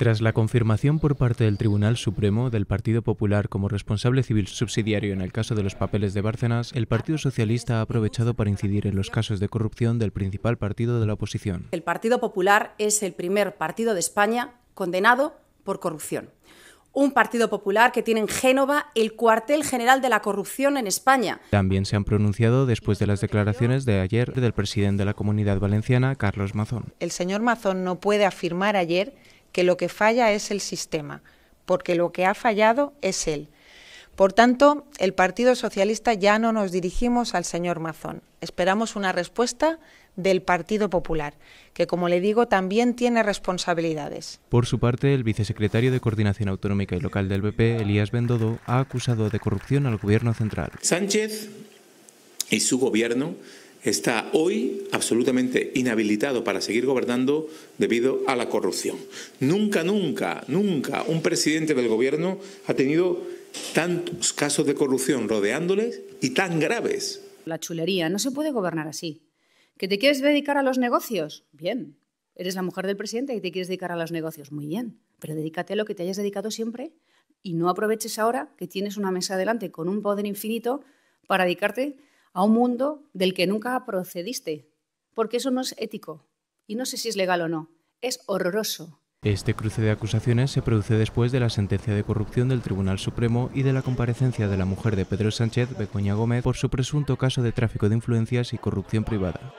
Tras la confirmación por parte del Tribunal Supremo del Partido Popular como responsable civil subsidiario en el caso de los papeles de Bárcenas, el Partido Socialista ha aprovechado para incidir en los casos de corrupción del principal partido de la oposición. El Partido Popular es el primer partido de España condenado por corrupción. Un Partido Popular que tiene en Génova el cuartel general de la corrupción en España. También se han pronunciado después de las declaraciones de ayer del presidente de la Comunidad Valenciana, Carlos Mazón. El señor Mazón no puede afirmar ayer que lo que falla es el sistema, porque lo que ha fallado es él. Por tanto, el Partido Socialista ya no nos dirigimos al señor Mazón. Esperamos una respuesta del Partido Popular, que, como le digo, también tiene responsabilidades. Por su parte, el vicesecretario de Coordinación Autonómica y Local del PP, Elías Bendodo, ha acusado de corrupción al Gobierno central. Sánchez y su Gobierno está hoy absolutamente inhabilitado para seguir gobernando debido a la corrupción. Nunca, nunca, nunca un presidente del gobierno ha tenido tantos casos de corrupción rodeándoles y tan graves. La chulería, no se puede gobernar así. ¿Que te quieres dedicar a los negocios? Bien. Eres la mujer del presidente y te quieres dedicar a los negocios. Muy bien. Pero dedícate a lo que te hayas dedicado siempre y no aproveches ahora que tienes una mesa adelante con un poder infinito para dedicarte a un mundo del que nunca procediste, porque eso no es ético. Y no sé si es legal o no. Es horroroso. Este cruce de acusaciones se produce después de la sentencia de corrupción del Tribunal Supremo y de la comparecencia de la mujer de Pedro Sánchez, Becoña Gómez, por su presunto caso de tráfico de influencias y corrupción privada.